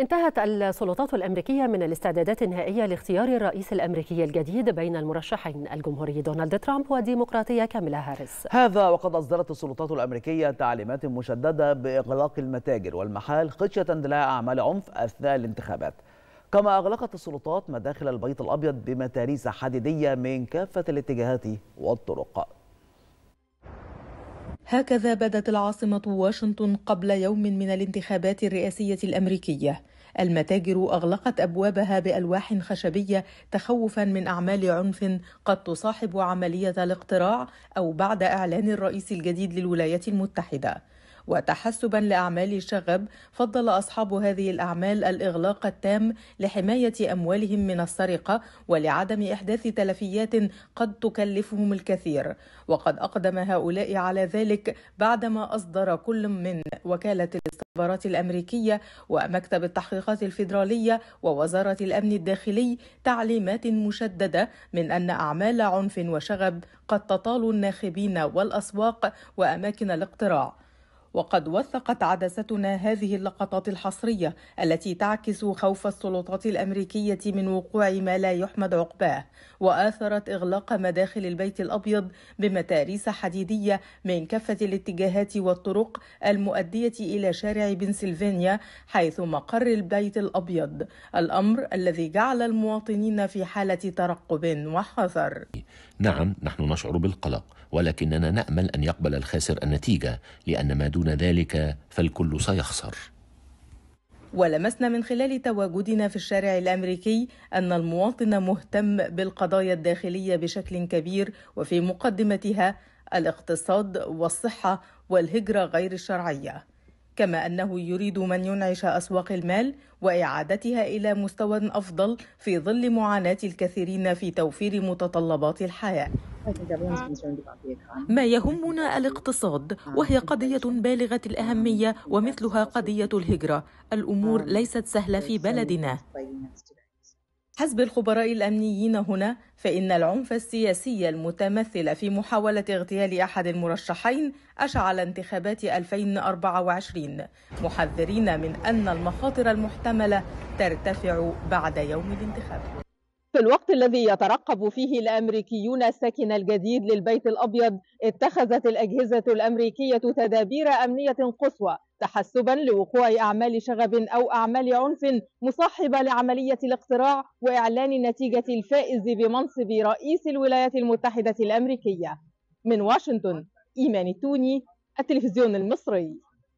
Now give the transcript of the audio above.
انتهت السلطات الأمريكية من الاستعدادات النهائية لاختيار الرئيس الأمريكي الجديد بين المرشحين الجمهوري دونالد ترامب والديمقراطية كاميلا هاريس هذا وقد أصدرت السلطات الأمريكية تعليمات مشددة بإغلاق المتاجر والمحال خشية اندلاع أعمال عنف أثناء الانتخابات كما أغلقت السلطات مداخل البيت الأبيض بمتاريس حديدية من كافة الاتجاهات والطرق هكذا بدت العاصمة واشنطن قبل يوم من الانتخابات الرئاسية الأمريكية. المتاجر أغلقت أبوابها بألواح خشبية تخوفا من أعمال عنف قد تصاحب عملية الاقتراع أو بعد إعلان الرئيس الجديد للولايات المتحدة. وتحسبا لأعمال شغب فضل أصحاب هذه الأعمال الإغلاق التام لحماية أموالهم من السرقة ولعدم إحداث تلفيات قد تكلفهم الكثير وقد أقدم هؤلاء على ذلك بعدما أصدر كل من وكالة الاستخبارات الأمريكية ومكتب التحقيقات الفيدرالية ووزارة الأمن الداخلي تعليمات مشددة من أن أعمال عنف وشغب قد تطال الناخبين والأسواق وأماكن الاقتراع وقد وثقت عدستنا هذه اللقطات الحصرية التي تعكس خوف السلطات الأمريكية من وقوع ما لا يحمد عقباه وآثرت إغلاق مداخل البيت الأبيض بمتاريس حديدية من كافة الاتجاهات والطرق المؤدية إلى شارع بنسلفانيا حيث مقر البيت الأبيض الأمر الذي جعل المواطنين في حالة ترقب وحذر نعم نحن نشعر بالقلق ولكننا نأمل أن يقبل الخاسر النتيجة لأن ما دون دون ذلك فالكل سيخسر ولمسنا من خلال تواجدنا في الشارع الامريكي ان المواطن مهتم بالقضايا الداخليه بشكل كبير وفي مقدمتها الاقتصاد والصحه والهجره غير الشرعيه كما انه يريد من ينعش اسواق المال واعادتها الى مستوى افضل في ظل معاناه الكثيرين في توفير متطلبات الحياه ما يهمنا الاقتصاد وهي قضية بالغة الأهمية ومثلها قضية الهجرة الأمور ليست سهلة في بلدنا حسب الخبراء الأمنيين هنا فإن العنف السياسي المتمثل في محاولة اغتيال أحد المرشحين أشعل انتخابات 2024 محذرين من أن المخاطر المحتملة ترتفع بعد يوم الانتخابات في الوقت الذي يترقب فيه الامريكيون السكن الجديد للبيت الابيض اتخذت الاجهزه الامريكيه تدابير امنيه قصوى تحسبا لوقوع اعمال شغب او اعمال عنف مصاحبه لعمليه الاقتراع واعلان نتيجه الفائز بمنصب رئيس الولايات المتحده الامريكيه من واشنطن ايمان التوني التلفزيون المصري